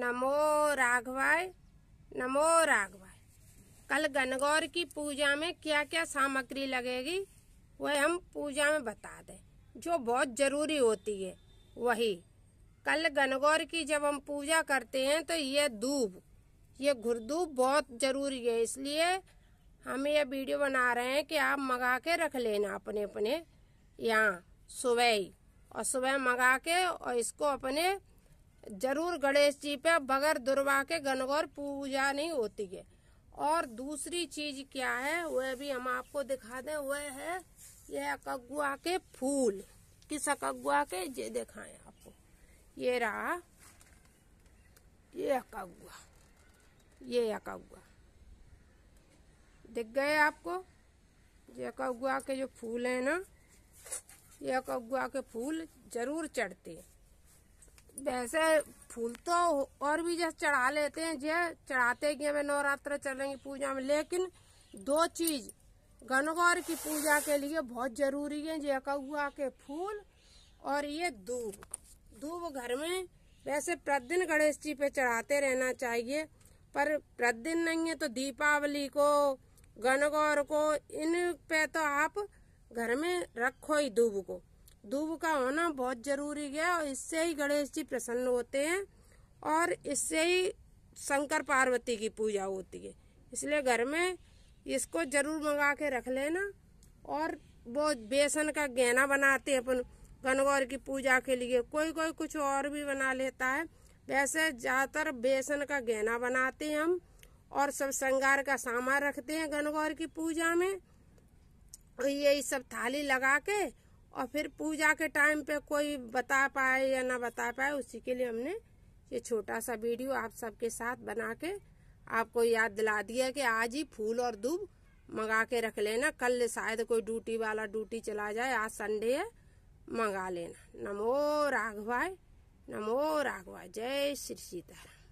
नमो राघवाय नमो राघवाय कल गनगौर की पूजा में क्या क्या सामग्री लगेगी वह हम पूजा में बता दें जो बहुत जरूरी होती है वही कल गनगौर की जब हम पूजा करते हैं तो ये दूब ये घुरदूब बहुत जरूरी है इसलिए हम ये वीडियो बना रहे हैं कि आप मंगा के रख लेना अपने अपने यहाँ सुबह ही और सुबह मंगा के और इसको अपने जरूर गणेश जी पे बगैर दुर्वा के गणगौर पूजा नहीं होती है और दूसरी चीज क्या है वह भी हम आपको दिखा दें वह है यह अकगुआ के फूल किस अकगुआ के ये दिखाएं आपको ये रहा ये अकगुआ ये अकगुआ दिख गए आपको ये अकगुआ के जो फूल है ना ये अकगुआ के फूल जरूर चढ़ते हैं वैसे फूल तो और भी जैसे चढ़ा लेते हैं जय चढ़ाते कि हमें नवरात्र चलेंगे पूजा में लेकिन दो चीज गणगौर की पूजा के लिए बहुत जरूरी है जय कौआ के फूल और ये दूब दूब घर में वैसे प्रतिदिन गणेश जी पे चढ़ाते रहना चाहिए पर प्रतिदिन नहीं है तो दीपावली को गणगौर को इन पे तो आप घर में रखो ही दूब को धूप का होना बहुत जरूरी है और इससे ही गणेश जी प्रसन्न होते हैं और इससे ही शंकर पार्वती की पूजा होती है इसलिए घर में इसको जरूर मंगा के रख लेना और वो बेसन का गहना बनाते हैं अपन गनगौर की पूजा के लिए कोई कोई कुछ और भी बना लेता है वैसे ज़्यादातर बेसन का गहना बनाते हैं हम और सब श्रृंगार का सामान रखते हैं गनगौर की पूजा में और यही सब थाली लगा के और फिर पूजा के टाइम पे कोई बता पाए या ना बता पाए उसी के लिए हमने ये छोटा सा वीडियो आप सबके साथ बना के आपको याद दिला दिया कि आज ही फूल और दूब मंगा के रख लेना कल शायद कोई ड्यूटी वाला ड्यूटी चला जाए आज संडे है मंगा लेना नमो राघवाय नमो राघवाय जय श्री सीताराम